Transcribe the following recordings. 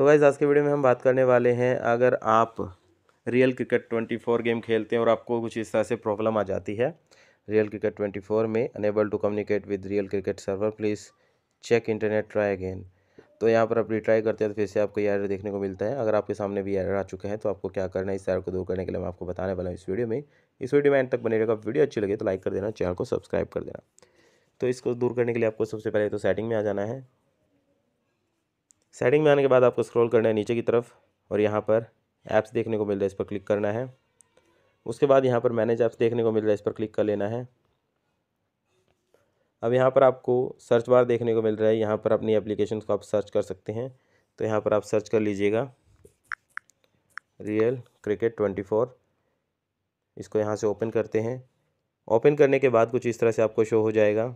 सो तो गाइज आज के वीडियो में हम बात करने वाले हैं अगर आप real cricket twenty four game खेलते हैं और आपको कुछ इस तरह से प्रॉब्लम आ जाती है रियल क्रिकेट ट्वेंटी फोर में unable to communicate with real cricket server please check internet try again तो यहाँ पर आप रिट्राई करते हैं तो फिर से आपको ये एरर देखने को मिलता है अगर आपके सामने भी एरर आ चुके हैं तो आपको क्या करना है इस एरर को दूर करने के लिए मैं आपको बताने वाला हूँ इस वीडियो में इस वीडियो में एंड तक बने रहेगा वीडियो अच्छी लगे तो लाइक कर देना चैनल को सब्सक्राइब कर देना तो इसको दूर करने के लिए आपको सबसे पहले तो सेटिंग में आ जाना है सेटिंग में आने के बाद आपको स्क्रॉल करना है नीचे की तरफ और यहाँ पर ऐप्स देखने को मिल रहा है इस पर क्लिक करना है उसके बाद यहाँ पर मैनेज ऐप्स देखने को मिल रहा है इस पर क्लिक कर लेना है अब यहाँ पर आपको सर्च बार देखने को मिल रहा है यहाँ पर अपनी एप्लीकेशन को आप सर्च कर सकते हैं तो यहाँ पर आप सर्च कर लीजिएगा रियल क्रिकेट ट्वेंटी फोर इसको यहाँ से ओपन करते हैं ओपन करने के बाद कुछ इस तरह से आपको शो हो जाएगा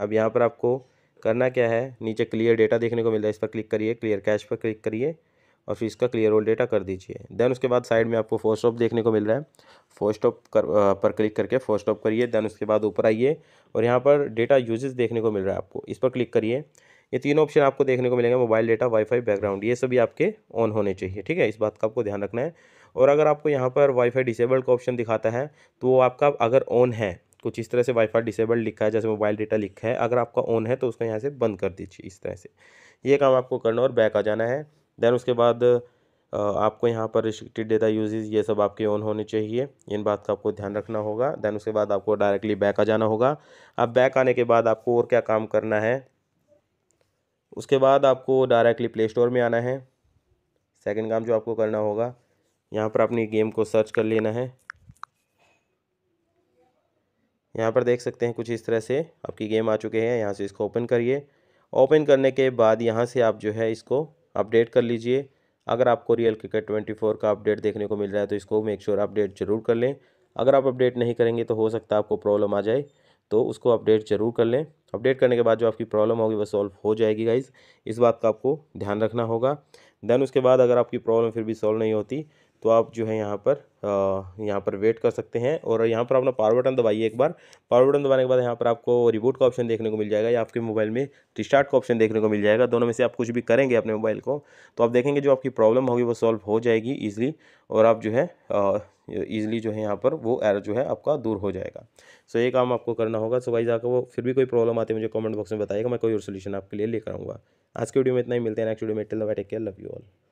अब यहाँ पर आपको करना क्या है नीचे क्लियर डेटा देखने को मिल रहा है इस पर क्लिक करिए क्लियर कैश पर क्लिक करिए और फिर इसका क्लियर ऑल डेटा कर दीजिए देन उसके बाद साइड में आपको फोर स्टॉप देखने को मिल रहा है फोर स्टॉप कर पर क्लिक करके फोर स्टॉप करिए देन उसके बाद ऊपर आइए और यहाँ पर डेटा यूजेस देखने को मिल रहा है आपको इस पर क्लिक करिए ये तीन ऑप्शन आपको देखने को मिलेंगे मोबाइल डेटा वाईफाई बैकग्राउंड ये सभी आपके ऑन होने चाहिए ठीक है इस बात का आपको ध्यान रखना है और अगर आपको यहाँ पर वाईफाई डिसेबल्ड का ऑप्शन दिखाता है तो वो आपका अगर ऑन है कुछ इस तरह से वाईफाई डिसेबल्ड लिखा है जैसे मोबाइल डेटा लिखा है अगर आपका ऑन है तो उसको यहाँ से बंद कर दीजिए इस तरह से ये काम आपको करना और बैक आ जाना है देन उसके बाद आपको यहाँ पर रिस्ट्रिक्टेड डेटा यूजेज ये सब आपके ऑन होने चाहिए इन बात का आपको ध्यान रखना होगा देन उसके बाद आपको डायरेक्टली बैक आ जाना होगा अब बैक आने के बाद आपको और क्या काम करना है उसके बाद आपको डायरेक्टली प्ले स्टोर में आना है सेकंड काम जो आपको करना होगा यहाँ पर अपनी गेम को सर्च कर लेना है यहाँ पर देख सकते हैं कुछ इस तरह से आपकी गेम आ चुके हैं यहाँ से इसको ओपन करिए ओपन करने के बाद यहाँ से आप जो है इसको अपडेट कर लीजिए अगर आपको रियल क्रिकेट ट्वेंटी फोर का अपडेट देखने को मिल रहा है तो इसको मेक श्योर अपडेट ज़रूर कर लें अगर आप अपडेट नहीं करेंगे तो हो सकता है आपको प्रॉब्लम आ जाए तो उसको अपडेट ज़रूर कर लें अपडेट करने के बाद जो आपकी प्रॉब्लम होगी वह सॉल्व हो जाएगी गाइज इस बात का आपको ध्यान रखना होगा देन उसके बाद अगर आपकी प्रॉब्लम फिर भी सॉल्व नहीं होती तो आप जो है यहाँ पर यहाँ पर वेट कर सकते हैं और यहाँ पर अपना पावर बटन दबाइए एक बार पावर बटन दबाने के बाद यहाँ पर आपको रिबूट का ऑप्शन देखने को मिल जाएगा या आपके मोबाइल में रिस्टार्ट का ऑप्शन देखने को मिल जाएगा दोनों में से आप कुछ भी करेंगे अपने मोबाइल को तो आप देखेंगे जो आपकी प्रॉब्लम होगी वो सॉल्व हो जाएगी ईजिली और आप जो है ईजिली जो है यहाँ पर वो एरर जो है आपका दूर हो जाएगा सो ये काम आपको करना होगा सो वाइज आपको वो फिर भी कोई प्रॉब्लम आती है मुझे कॉमेंट बॉक्स में बताइएगा मैं कोई और सोल्यूशन आपके लिए लेकर आऊँगा आज के वीडियो में इतना ही मिलते हैं नेक्स्ट वीडियो में till take care love you all